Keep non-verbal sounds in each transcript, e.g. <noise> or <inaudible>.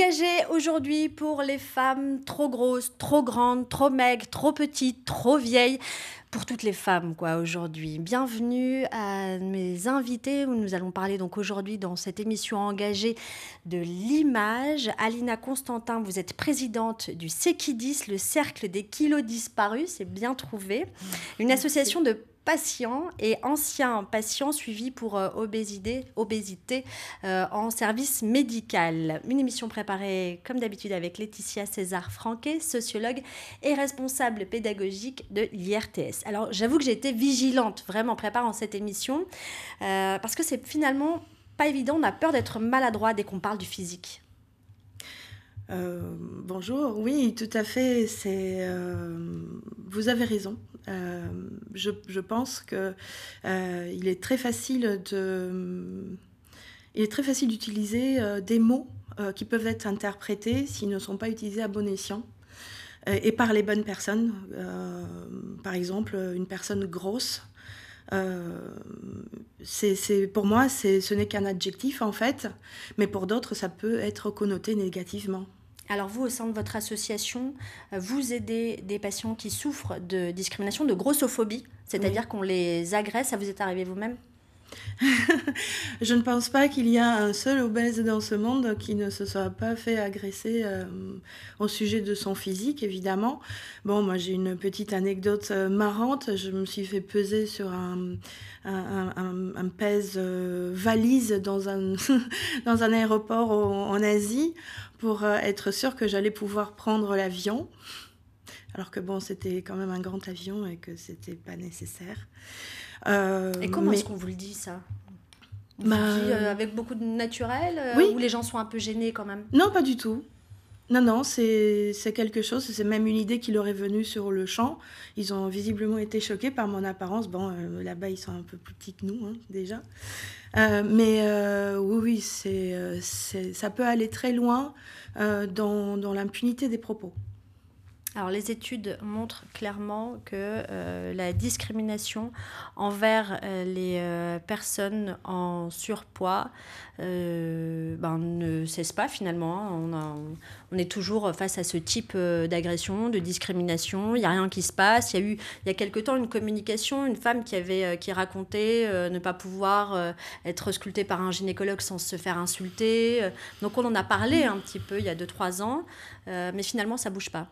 engagée aujourd'hui pour les femmes trop grosses, trop grandes, trop maigres, trop petites, trop vieilles pour toutes les femmes quoi aujourd'hui. Bienvenue à mes invités où nous allons parler donc aujourd'hui dans cette émission engagée de l'image. Alina Constantin, vous êtes présidente du Sekidis, le cercle des kilos disparus, c'est bien trouvé, mmh. une association de patient et ancien patient suivi pour euh, obésité, euh, en service médical. Une émission préparée comme d'habitude avec Laetitia César-Franquet, sociologue et responsable pédagogique de l'IRTS. Alors j'avoue que j'ai été vigilante vraiment préparant cette émission euh, parce que c'est finalement pas évident, on a peur d'être maladroit dès qu'on parle du physique. Euh, bonjour, oui, tout à fait. C'est, euh, vous avez raison. Euh, je, pense que il est très facile de, est très facile d'utiliser des mots qui peuvent être interprétés s'ils ne sont pas utilisés à bon escient et par les bonnes personnes. par exemple, une personne grosse. c'est pour moi, ce n'est qu'un adjectif en fait, mais pour d'autres, ça peut être connoté négativement alors vous, au sein de votre association, euh, vous aidez des patients qui souffrent de discrimination, de grossophobie, c'est-à-dire qu'on les agresse, ça vous est arrivé vous-même <laughs> je ne pense pas qu'il y a un seul obèse dans ce monde qui ne se soit pas fait agresser euh, au sujet de son physique, évidemment. Bon, moi j'ai une petite anecdote euh, marrante. Je me suis fait peser sur un, un, pèse-valise euh, dans, un, <laughs> dans un aéroport en Asie pour être sûr que j'allais pouvoir prendre l'avion. Alors que bon, c'était quand même un grand avion et que c'était pas nécessaire. Euh, Et comment est-ce qu'on vous le dit ça Vous bah, euh, euh, avec beaucoup de naturel oui. où les gens sont un peu gênés quand même Non, pas du tout. Non, non, c'est quelque chose, c'est même une idée qui leur est venue sur le champ. Ils ont visiblement été choqués par mon apparence. Bon, là-bas, ils sont un peu plus petits que nous, hein, déjà. mais oui, oui, c'est ça peut aller très loin dans, dans l'impunité des propos. Alors les études montrent clairement que euh, la discrimination envers euh, les euh, personnes en surpoids ben, ne cesse pas finalement. Hein. On, est toujours face à ce type d'agression, de discrimination. Il n'y a rien qui se passe. Il y a eu il y a quelque temps une communication, une femme qui avait qui racontait ne pas pouvoir être sculptée par un gynécologue sans se faire insulter. Donc on en a parlé un petit peu il y a 2-3 ans, mais finalement ça bouge pas.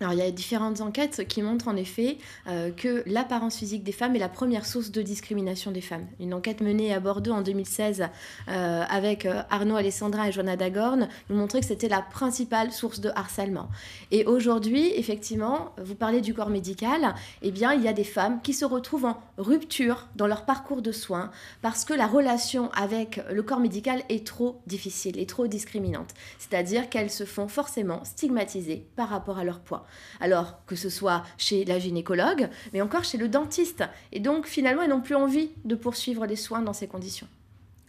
Alors, il y a différentes enquêtes qui montrent en effet euh, que l'apparence physique des femmes est la première source de discrimination des femmes. Une enquête menée à Bordeaux en 2016 euh, avec euh, Arnaud Alessandra et Joanna Dagorn nous montrait que c'était la principale source de harcèlement. Et aujourd'hui, effectivement, vous parlez du corps médical, eh bien, il y a des femmes qui se retrouvent en rupture dans leur parcours de soins parce que la relation avec le corps médical est trop difficile et trop discriminante. C'est-à-dire qu'elles se font forcément stigmatiser par rapport à leur poids. Alors que ce soit chez la gynécologue, mais encore chez le dentiste. Et donc finalement, elles n'ont plus envie de poursuivre les soins dans ces conditions.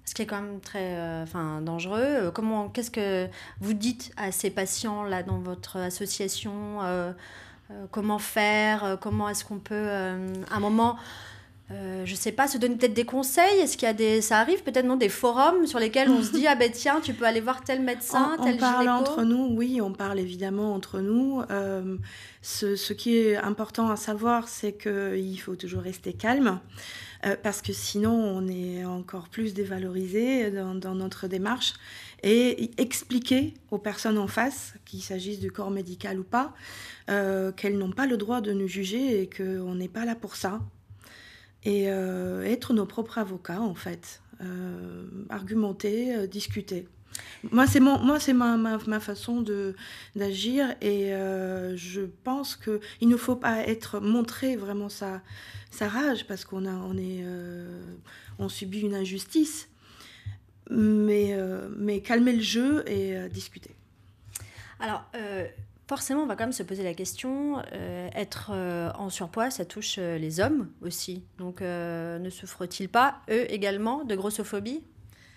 Ce qui est quand même très euh, enfin, dangereux. Euh, comment, qu'est-ce que vous dites à ces patients là dans votre association euh, Comment faire Comment est-ce qu'on peut, à un moment je euh, je sais pas, se donner peut-être des conseils Est-ce qu'il y a des. Ça arrive peut-être, non Des forums sur lesquels on se dit Ah ben tiens, tu peux aller voir tel médecin, on, tel On parle entre nous, oui, on parle évidemment entre nous. Euh, ce, qui est important à savoir, c'est qu'il faut toujours rester calme. Euh, parce que sinon, on est encore plus dévalorisé dans, dans notre démarche. Et expliquer aux personnes en face, qu'il s'agisse du corps médical ou pas, qu'elles n'ont pas le droit de nous juger et qu'on n'est pas là pour ça et euh, être nos propres avocats en fait, euh, argumenter, euh, discuter. Moi, c'est mon, moi, c'est ma, ma, ma, façon de d'agir et je pense que il ne faut pas être montrer vraiment sa sa rage parce qu'on a on est on subit une injustice, mais mais calmer le jeu et discuter. Alors forcément, on va quand même se poser la question, euh, être euh, en surpoids, ça touche euh, les hommes aussi. Donc, ne souffrent-ils pas, eux également, de grossophobie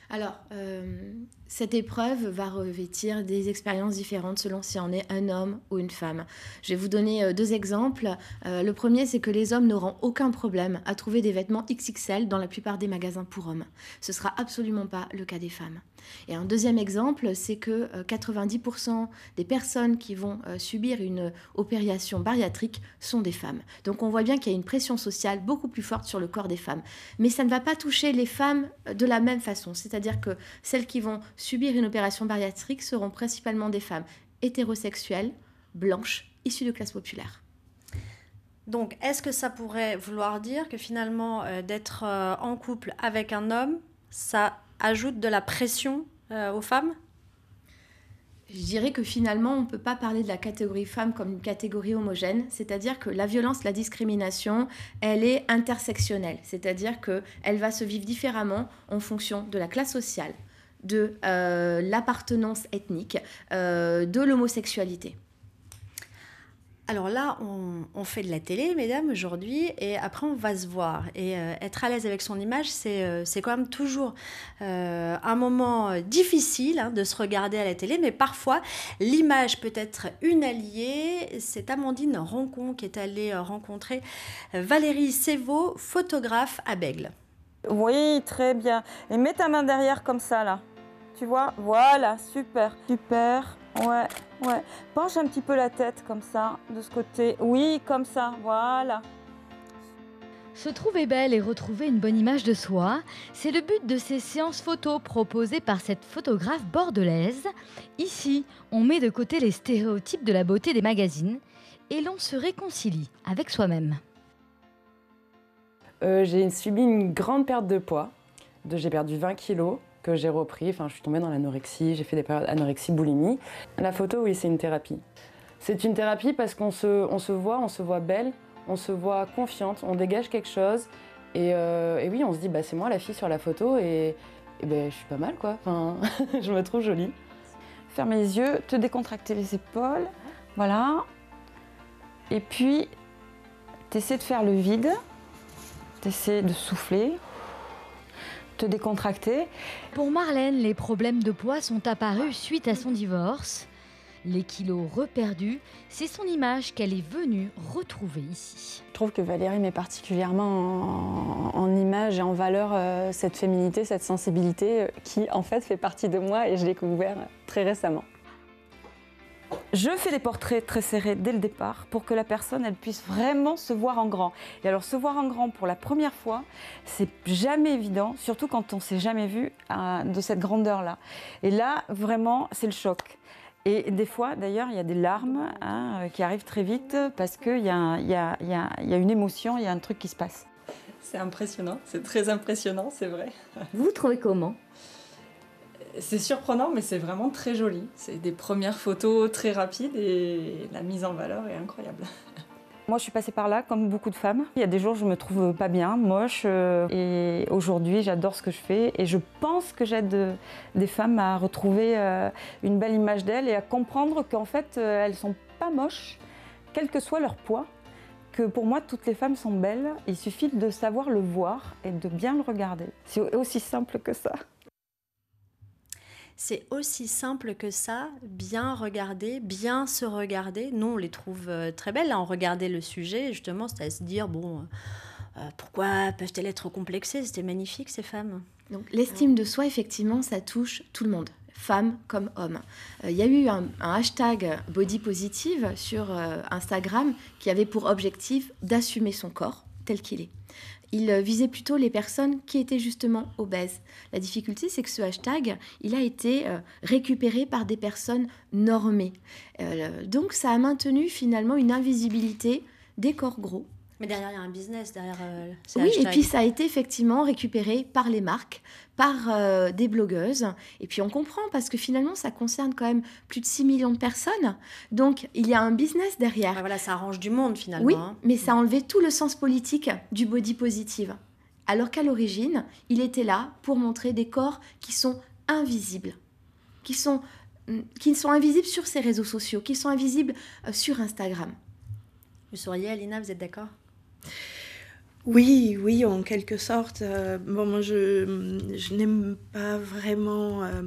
alors, euh, cette épreuve va revêtir des expériences différentes selon si on est un homme ou une femme. Je vais vous donner euh, deux exemples. Euh, le premier, c'est que les hommes n'auront aucun problème à trouver des vêtements XXL dans la plupart des magasins pour hommes. Ce sera absolument pas le cas des femmes. Et un deuxième exemple, c'est que 90% des personnes qui vont subir une opération bariatrique sont des femmes. Donc on voit bien qu'il y a une pression sociale beaucoup plus forte sur le corps des femmes. Mais ça ne va pas toucher les femmes de la même façon c'est-à-dire que celles qui vont subir une opération bariatrique seront principalement des femmes hétérosexuelles, blanches, issues de classes populaires. Donc, est-ce que ça pourrait vouloir dire que finalement, euh, d'être euh, en couple avec un homme, ça ajoute de la pression euh, aux femmes je dirais que finalement, on ne peut pas parler de la catégorie femme comme une catégorie homogène, c'est-à-dire que la violence, la discrimination, elle est intersectionnelle, c'est-à-dire qu'elle va se vivre différemment en fonction de la classe sociale, de euh, l'appartenance ethnique, euh, de l'homosexualité. Alors là, on, fait de la télé, mesdames, aujourd'hui, et après, on va se voir. Et euh, être à l'aise avec son image, c'est euh, quand même toujours euh, un moment difficile hein, de se regarder à la télé, mais parfois, l'image peut être une alliée. C'est Amandine Roncon qui est allée rencontrer Valérie Sévaux, photographe à Bègle. Oui, très bien. Et mets ta main derrière comme ça, là. Tu vois Voilà, super, super. Ouais, ouais. Penche un petit peu la tête comme ça, de ce côté. Oui, comme ça, voilà. Se trouver belle et retrouver une bonne image de soi, c'est le but de ces séances photos proposées par cette photographe bordelaise. Ici, on met de côté les stéréotypes de la beauté des magazines et l'on se réconcilie avec soi-même. Euh, j'ai subi une grande perte de poids. J'ai perdu 20 kilos que j'ai repris. Enfin, je suis tombée dans l'anorexie, j'ai fait des périodes anorexie-boulimie. La photo, oui, c'est une thérapie. C'est une thérapie parce qu'on se, on se voit, on se voit belle, on se voit confiante, on dégage quelque chose. Et, euh, et oui, on se dit, bah, c'est moi la fille sur la photo et, ben, je suis pas mal, quoi. Enfin, <laughs> je me trouve jolie. Fermer les yeux, te décontracter les épaules. Voilà. Et puis, t'essaies de faire le vide. T'essaies de souffler décontracter. Pour Marlène, les problèmes de poids sont apparus suite à son divorce. Les kilos reperdus, c'est son image qu'elle est venue retrouver ici. Je trouve que Valérie met particulièrement en, image et en valeur euh, cette féminité, cette sensibilité euh, qui en fait fait partie de moi et je l'ai découvert très récemment. Je fais des portraits très serrés dès le départ pour que la personne elle puisse vraiment se voir en grand. Et alors se voir en grand pour la première fois, c'est jamais évident, surtout quand on s'est jamais vu hein, de cette grandeur-là. Et là, vraiment, c'est le choc. Et des fois, d'ailleurs, il y a des larmes hein, euh, qui arrivent très vite parce qu'il y, a, y, une émotion, il y a un truc qui se passe. C'est impressionnant, c'est très impressionnant, c'est vrai. vous trouvez comment c'est surprenant, mais c'est vraiment très joli. C'est des premières photos très rapides et la mise en valeur est incroyable. <laughs> Moi, je suis passée par là, comme beaucoup de femmes. Il y a des jours, je me trouve pas bien, moche. Euh, et aujourd'hui, j'adore ce que je fais. Et je pense que j'aide euh, des femmes à retrouver euh, une belle image d'elles et à comprendre qu'en fait, elles elles sont pas moches, quel que soit leur poids. Que pour moi, toutes les femmes sont belles. Il suffit de savoir le voir et de bien le regarder. C'est aussi simple que ça. C'est aussi simple que ça, bien regarder, bien se regarder. Nous, on les trouve euh, très belles. Là, on regardait le sujet, justement, c'est à se dire, bon, euh, euh, pourquoi peuvent-elles être complexées C'était magnifique, ces femmes. Donc, l'estime de soi, effectivement, ça touche tout le monde femmes comme hommes. Il y a eu un, hashtag body positive sur Instagram qui avait pour objectif d'assumer son corps tel qu'il est. Il euh, visait plutôt les personnes qui étaient justement obèses. La difficulté, c'est que ce hashtag, il a été euh, récupéré par des personnes normées. Euh, donc ça a maintenu finalement une invisibilité des corps gros mais derrière, il y a un business. Derrière, euh, oui, et puis ça a été effectivement récupéré par les marques, par euh, des blogueuses. Et puis on comprend parce que finalement, ça concerne quand même plus de 6 millions de personnes. Donc il y a un business derrière. voilà, ça arrange du monde finalement. Oui, hein. mais ça mm. a enlevé tout le sens politique du body positive. Alors qu'à l'origine, il était là pour montrer des corps qui sont invisibles, qui sont, mm, qui sont invisibles sur ces réseaux sociaux, qui sont invisibles euh, sur Instagram. Vous souriez, Alina, vous êtes d'accord oui, oui, en quelque sorte. Euh, bon, moi, je, je n'aime pas vraiment euh,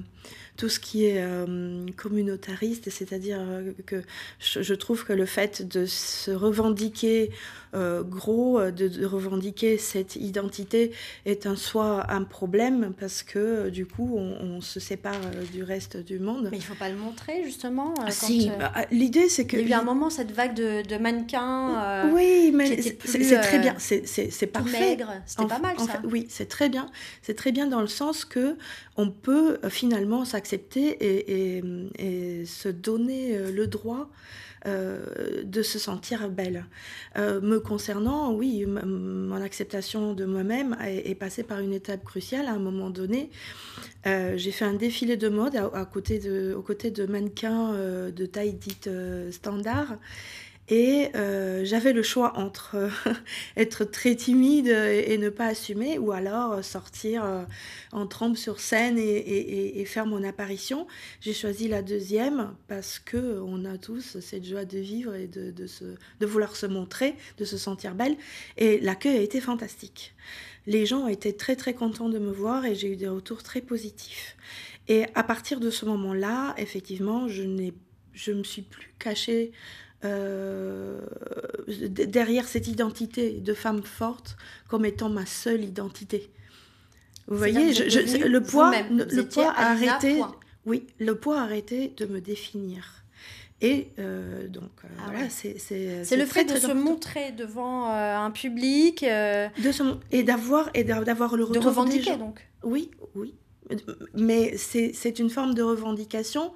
tout ce qui est euh, communautariste, c'est-à-dire euh, que je trouve que le fait de se revendiquer euh, gros, de, revendiquer cette identité est en soi un problème parce que du coup on, se sépare du reste du monde. Mais il ne faut pas le montrer justement. Ah, si, bah, ah, l'idée c'est que... Il y a eu un moment cette vague de, mannequins. oui, mais c'est très bien, c'est parfait. C'était pas mal ça. oui, c'est très bien. C'est très bien dans le sens que on peut finalement s'accepter accepter et, se donner euh, le droit euh, de se sentir belle. Euh, me concernant, oui, mon acceptation de moi-même est, passée par une étape cruciale. À un moment donné, j'ai fait un défilé de mode à, côté de, aux côtés de mannequins de taille dite standard. Et euh, j'avais le choix entre euh, <laughs> être très timide et, ne pas assumer, ou alors euh, sortir en trempe sur scène et, faire mon apparition. J'ai choisi la deuxième parce que on a tous cette joie de vivre et de, de, se, de vouloir se montrer, de se sentir belle. Et l'accueil a été fantastique. Les gens étaient très très contents de me voir et j'ai eu des retours très positifs. Et à partir de ce moment-là, effectivement, je n'ai je me suis plus cachée euh, derrière cette identité de femme forte comme étant ma seule identité. Vous voyez, le poids, le poids arrêté. Oui, le poids arrêté de me définir. Et euh, donc, euh, ah voilà, c'est. le fait de se montrer devant un public. et d'avoir et d'avoir le retour. De revendiquer, donc. Oui, oui. Mais c'est une forme de revendication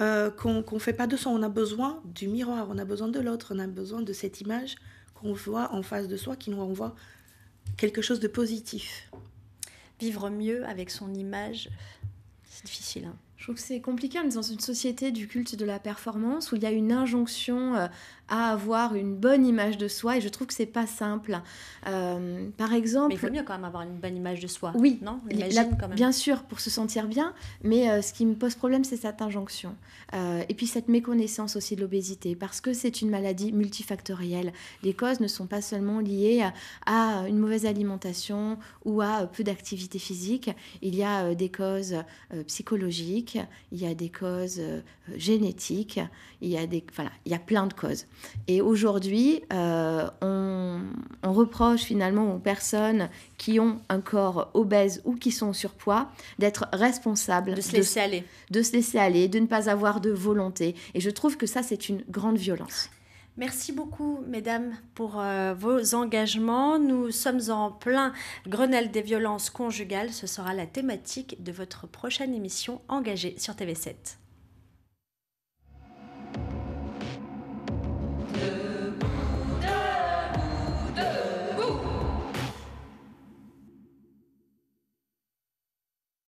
euh, qu'on ne fait pas de soi. On a besoin du miroir, on a besoin de l'autre, on a besoin de cette image qu'on voit en face de soi qui nous envoie quelque chose de positif. Vivre mieux avec son image, c'est difficile. Hein. Je trouve que c'est compliqué, on dans une société du culte de la performance où il y a une injonction euh, à avoir une bonne image de soi et je trouve que c'est pas simple. Euh, par exemple. Mais il faut mieux quand même avoir une bonne image de soi. Oui, non Bien sûr, pour se sentir bien, mais euh, ce qui me pose problème, c'est cette injonction. Euh, et puis cette méconnaissance aussi de l'obésité, parce que c'est une maladie multifactorielle. Les causes ne sont pas seulement liées à, à une mauvaise alimentation ou à peu d'activité physique. Il y a des causes psychologiques, il y a des causes génétiques, il y a des. Voilà, il y a plein de causes. Et aujourd'hui, euh, on, reproche finalement aux personnes qui ont un corps obèse ou qui sont surpoids d'être responsables. De se laisser aller. De de ne pas avoir de volonté. Et je trouve que ça, c'est une grande violence. Merci beaucoup, mesdames, pour euh, vos engagements. Nous sommes en plein Grenelle des violences conjugales. Ce sera la thématique de votre prochaine émission engagée sur TV7.